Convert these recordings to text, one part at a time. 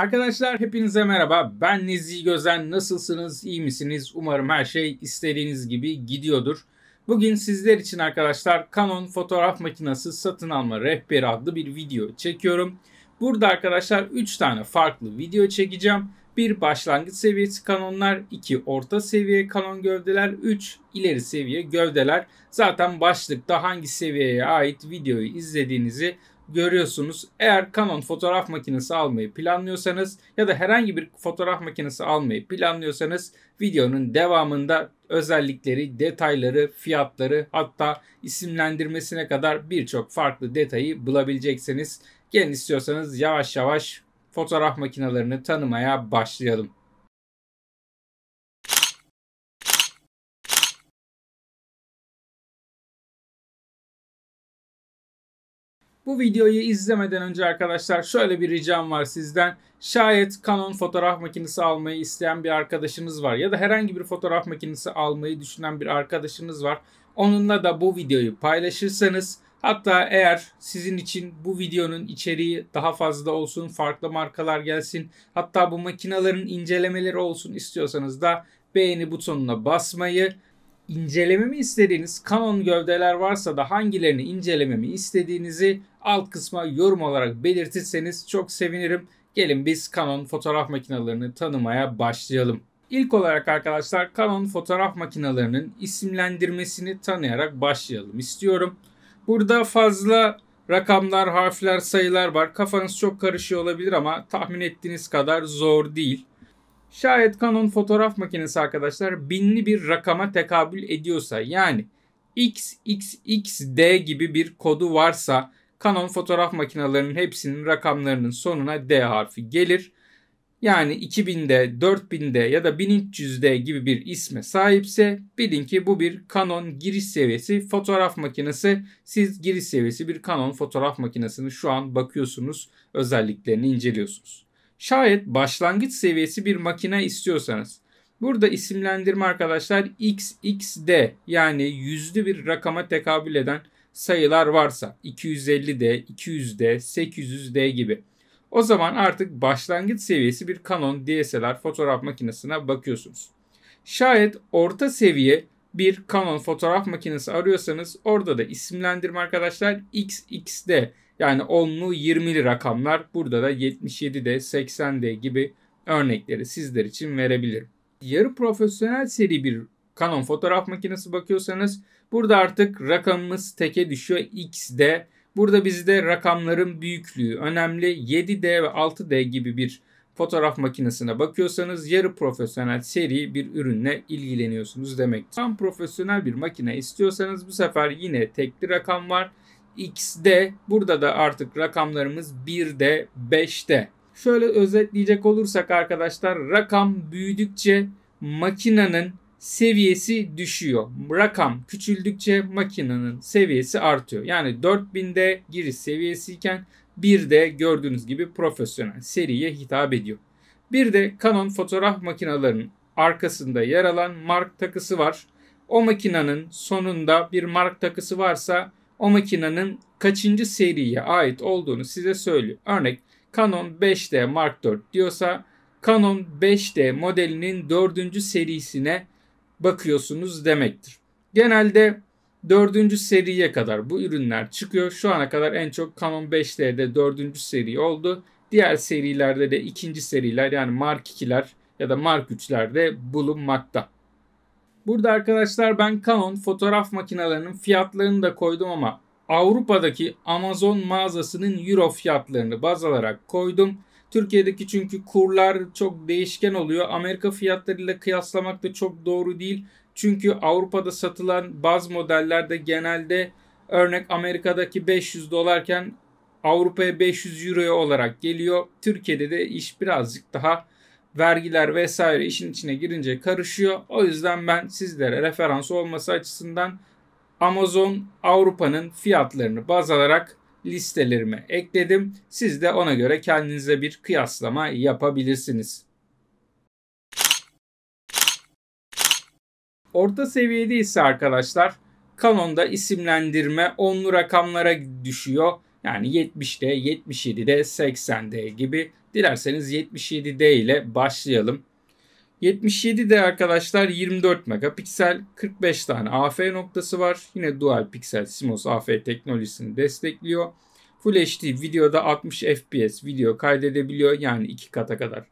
Arkadaşlar hepinize merhaba. Ben Nezih Gözen. Nasılsınız? İyi misiniz? Umarım her şey istediğiniz gibi gidiyordur. Bugün sizler için arkadaşlar Canon fotoğraf makinesi satın alma rehberi adlı bir video çekiyorum. Burada arkadaşlar 3 tane farklı video çekeceğim. Bir başlangıç seviyesi kanonlar, iki orta seviye kanon gövdeler, üç ileri seviye gövdeler. Zaten başlıkta hangi seviyeye ait videoyu izlediğinizi görüyorsunuz. Eğer Canon fotoğraf makinesi almayı planlıyorsanız ya da herhangi bir fotoğraf makinesi almayı planlıyorsanız videonun devamında özellikleri, detayları, fiyatları hatta isimlendirmesine kadar birçok farklı detayı bulabileceksiniz. Gelin istiyorsanız yavaş yavaş fotoğraf makinelerini tanımaya başlayalım. Bu videoyu izlemeden önce arkadaşlar şöyle bir ricam var sizden. Şayet Canon fotoğraf makinesi almayı isteyen bir arkadaşınız var ya da herhangi bir fotoğraf makinesi almayı düşünen bir arkadaşınız var. Onunla da bu videoyu paylaşırsanız hatta eğer sizin için bu videonun içeriği daha fazla olsun, farklı markalar gelsin, hatta bu makinaların incelemeleri olsun istiyorsanız da beğeni butonuna basmayı incelememi istediğiniz Canon gövdeler varsa da hangilerini incelememi istediğinizi alt kısma yorum olarak belirtirseniz çok sevinirim. Gelin biz Canon fotoğraf makinelerini tanımaya başlayalım. İlk olarak arkadaşlar Canon fotoğraf makinelerinin isimlendirmesini tanıyarak başlayalım istiyorum. Burada fazla rakamlar, harfler, sayılar var. Kafanız çok karışıyor olabilir ama tahmin ettiğiniz kadar zor değil. Şayet Canon fotoğraf makinesi arkadaşlar binli bir rakama tekabül ediyorsa yani XXXD gibi bir kodu varsa Canon fotoğraf makinelerinin hepsinin rakamlarının sonuna D harfi gelir. Yani 2000'de, 4000'de ya da 1300'de gibi bir isme sahipse bilin ki bu bir Canon giriş seviyesi fotoğraf makinesi. Siz giriş seviyesi bir Canon fotoğraf makinesini şu an bakıyorsunuz, özelliklerini inceliyorsunuz. Şayet başlangıç seviyesi bir makine istiyorsanız burada isimlendirme arkadaşlar XXD yani yüzlü bir rakama tekabül eden sayılar varsa 250D, 200D, 800D gibi. O zaman artık başlangıç seviyesi bir Canon DSLR fotoğraf makinesine bakıyorsunuz. Şayet orta seviye bir Canon fotoğraf makinesi arıyorsanız orada da isimlendirme arkadaşlar XXD yani 10'lu 20'li rakamlar burada da 77'de 80'de gibi örnekleri sizler için verebilirim. Yarı profesyonel seri bir Canon fotoğraf makinesi bakıyorsanız burada artık rakamımız teke düşüyor X'de. Burada bizde rakamların büyüklüğü önemli 7D ve 6D gibi bir fotoğraf makinesine bakıyorsanız yarı profesyonel seri bir ürünle ilgileniyorsunuz demektir. Tam profesyonel bir makine istiyorsanız bu sefer yine tekli rakam var. X'de burada da artık rakamlarımız 1'de 5'te. Şöyle özetleyecek olursak arkadaşlar rakam büyüdükçe makinenin seviyesi düşüyor. Rakam küçüldükçe makinenin seviyesi artıyor. Yani 4000'de giriş seviyesiyken bir de gördüğünüz gibi profesyonel seriye hitap ediyor. Bir de Canon fotoğraf makinalarının arkasında yer alan mark takısı var. O makinenin sonunda bir mark takısı varsa o makinenin kaçıncı seriye ait olduğunu size söylüyor. Örnek Canon 5D Mark IV diyorsa Canon 5D modelinin 4. serisine bakıyorsunuz demektir. Genelde 4. seriye kadar bu ürünler çıkıyor. Şu ana kadar en çok Canon 5D'de 4. seri oldu. Diğer serilerde de 2. seriler yani Mark 2'ler ya da Mark 3'lerde bulunmakta. Burada arkadaşlar ben Canon fotoğraf makinelerinin fiyatlarını da koydum ama Avrupa'daki Amazon mağazasının euro fiyatlarını baz alarak koydum. Türkiye'deki çünkü kurlar çok değişken oluyor. Amerika fiyatlarıyla kıyaslamak da çok doğru değil. Çünkü Avrupa'da satılan bazı modellerde genelde örnek Amerika'daki 500 dolarken Avrupa'ya 500 euroya olarak geliyor. Türkiye'de de iş birazcık daha vergiler vesaire işin içine girince karışıyor. O yüzden ben sizlere referans olması açısından Amazon Avrupa'nın fiyatlarını baz alarak listelerime ekledim. Siz de ona göre kendinize bir kıyaslama yapabilirsiniz. Orta seviyede ise arkadaşlar Canon'da isimlendirme onlu rakamlara düşüyor. Yani 70'de, 77'de, 80'de gibi Dilerseniz 77D ile başlayalım. 77D arkadaşlar 24 megapiksel 45 tane AF noktası var. Yine dual piksel CMOS AF teknolojisini destekliyor. Full HD videoda 60 FPS video kaydedebiliyor. Yani iki kata kadar.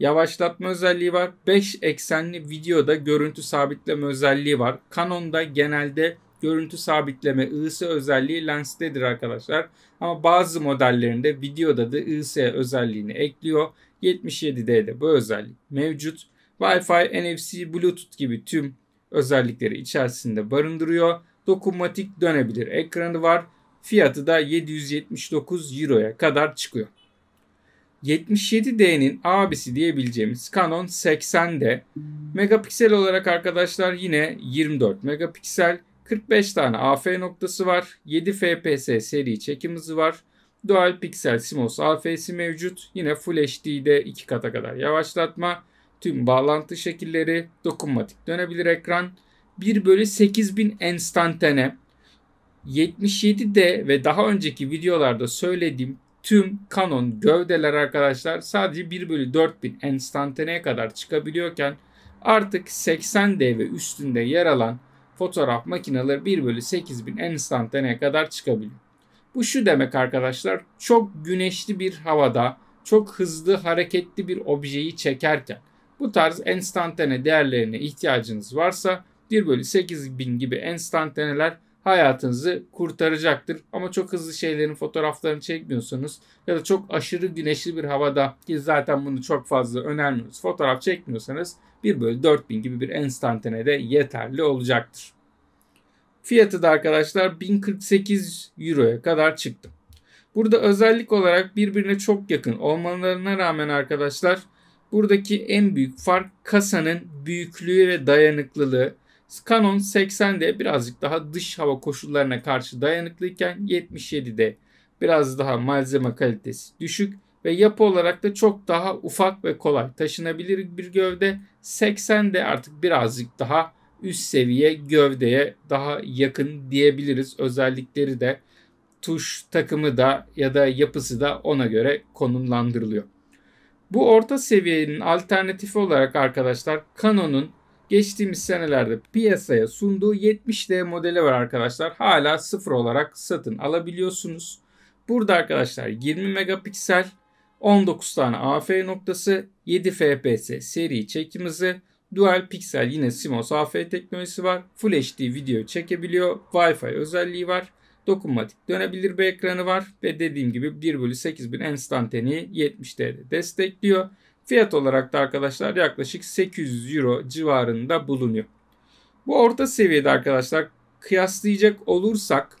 Yavaşlatma özelliği var. 5 eksenli videoda görüntü sabitleme özelliği var. Canon'da genelde görüntü sabitleme IS özelliği lenstedir arkadaşlar. Ama bazı modellerinde videoda da IS özelliğini ekliyor. 77D'de de bu özellik mevcut. Wi-Fi, NFC, Bluetooth gibi tüm özellikleri içerisinde barındırıyor. Dokunmatik dönebilir ekranı var. Fiyatı da 779 Euro'ya kadar çıkıyor. 77D'nin abisi diyebileceğimiz Canon 80D. Megapiksel olarak arkadaşlar yine 24 megapiksel. 45 tane AF noktası var. 7 FPS seri çekim hızı var. Dual piksel CMOS AF'si mevcut. Yine Full HD'de 2 kata kadar yavaşlatma. Tüm bağlantı şekilleri, dokunmatik dönebilir ekran. 1 bölü 8000 enstantane. 77D ve daha önceki videolarda söylediğim tüm Canon gövdeler arkadaşlar sadece 1 bölü 4000 enstantaneye kadar çıkabiliyorken artık 80D ve üstünde yer alan fotoğraf makineleri 1 bölü 8000 enstantaneye kadar çıkabiliyor. Bu şu demek arkadaşlar çok güneşli bir havada çok hızlı hareketli bir objeyi çekerken bu tarz enstantane değerlerine ihtiyacınız varsa 1 bölü 8000 gibi enstantaneler hayatınızı kurtaracaktır. Ama çok hızlı şeylerin fotoğraflarını çekmiyorsunuz ya da çok aşırı güneşli bir havada ki zaten bunu çok fazla önermiyoruz fotoğraf çekmiyorsanız 1 bölü 4000 gibi bir enstantane de yeterli olacaktır. Fiyatı da arkadaşlar 1048 Euro'ya kadar çıktı. Burada özellik olarak birbirine çok yakın olmalarına rağmen arkadaşlar buradaki en büyük fark kasanın büyüklüğü ve dayanıklılığı. Canon 80'de birazcık daha dış hava koşullarına karşı dayanıklıyken 77'de biraz daha malzeme kalitesi düşük ve yapı olarak da çok daha ufak ve kolay taşınabilir bir gövde. 80 de artık birazcık daha üst seviye gövdeye daha yakın diyebiliriz. Özellikleri de tuş takımı da ya da yapısı da ona göre konumlandırılıyor. Bu orta seviyenin alternatifi olarak arkadaşlar Canon'un geçtiğimiz senelerde piyasaya sunduğu 70D modeli var arkadaşlar. Hala sıfır olarak satın alabiliyorsunuz. Burada arkadaşlar 20 megapiksel 19 tane AF noktası, 7 FPS seri çekim hızı, Dual piksel yine CMOS AF teknolojisi var. Full HD video çekebiliyor. Wi-Fi özelliği var. Dokunmatik dönebilir bir ekranı var. Ve dediğim gibi 1 bölü 8000 enstantaneyi 70 TL'de destekliyor. Fiyat olarak da arkadaşlar yaklaşık 800 Euro civarında bulunuyor. Bu orta seviyede arkadaşlar kıyaslayacak olursak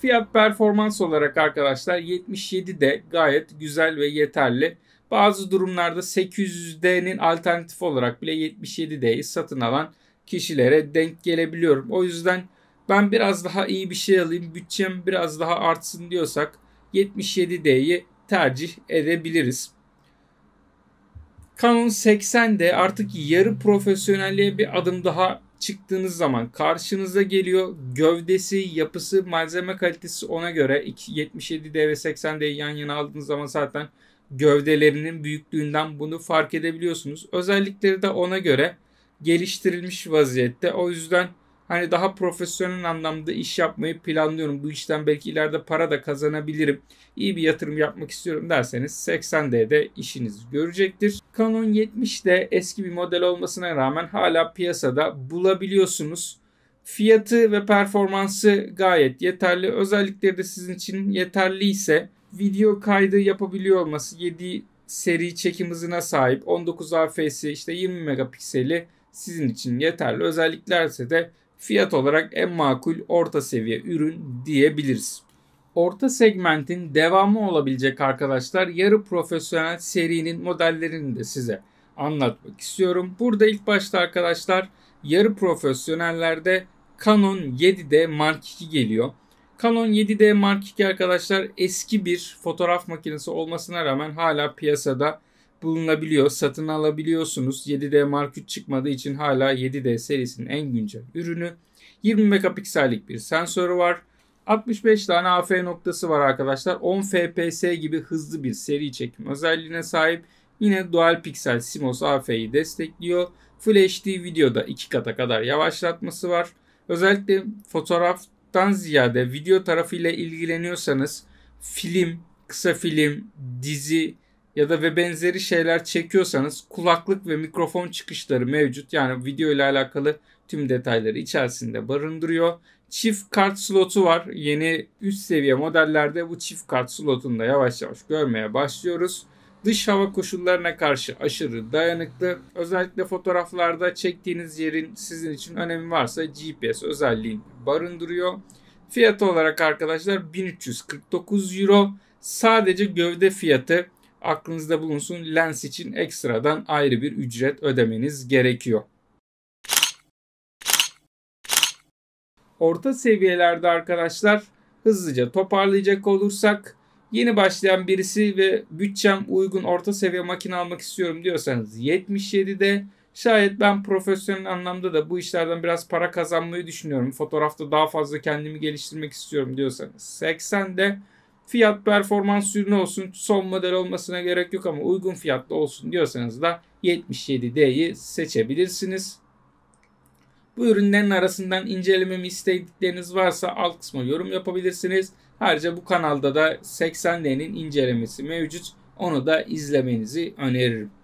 Fiyat performans olarak arkadaşlar 77 de gayet güzel ve yeterli. Bazı durumlarda 800D'nin alternatif olarak bile 77D'yi satın alan kişilere denk gelebiliyorum. O yüzden ben biraz daha iyi bir şey alayım, bütçem biraz daha artsın diyorsak 77D'yi tercih edebiliriz. Canon 80 d artık yarı profesyonelliğe bir adım daha çıktığınız zaman karşınıza geliyor. Gövdesi, yapısı, malzeme kalitesi ona göre 77D ve 80D'yi yan yana aldığınız zaman zaten gövdelerinin büyüklüğünden bunu fark edebiliyorsunuz. Özellikleri de ona göre geliştirilmiş vaziyette. O yüzden hani daha profesyonel anlamda iş yapmayı planlıyorum. Bu işten belki ileride para da kazanabilirim. İyi bir yatırım yapmak istiyorum derseniz 80D'de işiniz görecektir. Canon 70 de eski bir model olmasına rağmen hala piyasada bulabiliyorsunuz. Fiyatı ve performansı gayet yeterli. Özellikleri de sizin için yeterliyse video kaydı yapabiliyor olması 7 seri çekim hızına sahip 19 AFS işte 20 megapikseli sizin için yeterli özelliklerse de fiyat olarak en makul orta seviye ürün diyebiliriz. Orta segmentin devamı olabilecek arkadaşlar yarı profesyonel serinin modellerini de size anlatmak istiyorum. Burada ilk başta arkadaşlar yarı profesyonellerde Canon 7D Mark II geliyor. Canon 7D Mark II arkadaşlar eski bir fotoğraf makinesi olmasına rağmen hala piyasada bulunabiliyor. Satın alabiliyorsunuz. 7D Mark 3 çıkmadığı için hala 7D serisinin en güncel ürünü. 20 megapiksellik bir sensörü var. 65 tane AF noktası var arkadaşlar. 10 FPS gibi hızlı bir seri çekim özelliğine sahip. Yine dual piksel CMOS AF'yi destekliyor. Full HD videoda 2 kata kadar yavaşlatması var. Özellikle fotoğraftan ziyade video tarafıyla ilgileniyorsanız film, kısa film, dizi, ya da ve benzeri şeyler çekiyorsanız kulaklık ve mikrofon çıkışları mevcut. Yani video ile alakalı tüm detayları içerisinde barındırıyor. Çift kart slotu var. Yeni üst seviye modellerde bu çift kart slotunu da yavaş yavaş görmeye başlıyoruz. Dış hava koşullarına karşı aşırı dayanıklı. Özellikle fotoğraflarda çektiğiniz yerin sizin için önemi varsa GPS özelliğini barındırıyor. Fiyat olarak arkadaşlar 1349 euro. Sadece gövde fiyatı aklınızda bulunsun lens için ekstradan ayrı bir ücret ödemeniz gerekiyor. Orta seviyelerde arkadaşlar hızlıca toparlayacak olursak yeni başlayan birisi ve bütçem uygun orta seviye makine almak istiyorum diyorsanız 77'de şayet ben profesyonel anlamda da bu işlerden biraz para kazanmayı düşünüyorum. Fotoğrafta daha fazla kendimi geliştirmek istiyorum diyorsanız 80'de Fiyat performans ürünü olsun son model olmasına gerek yok ama uygun fiyatlı olsun diyorsanız da 77D'yi seçebilirsiniz. Bu ürünlerin arasından incelememi istedikleriniz varsa alt kısma yorum yapabilirsiniz. Ayrıca bu kanalda da 80D'nin incelemesi mevcut. Onu da izlemenizi öneririm.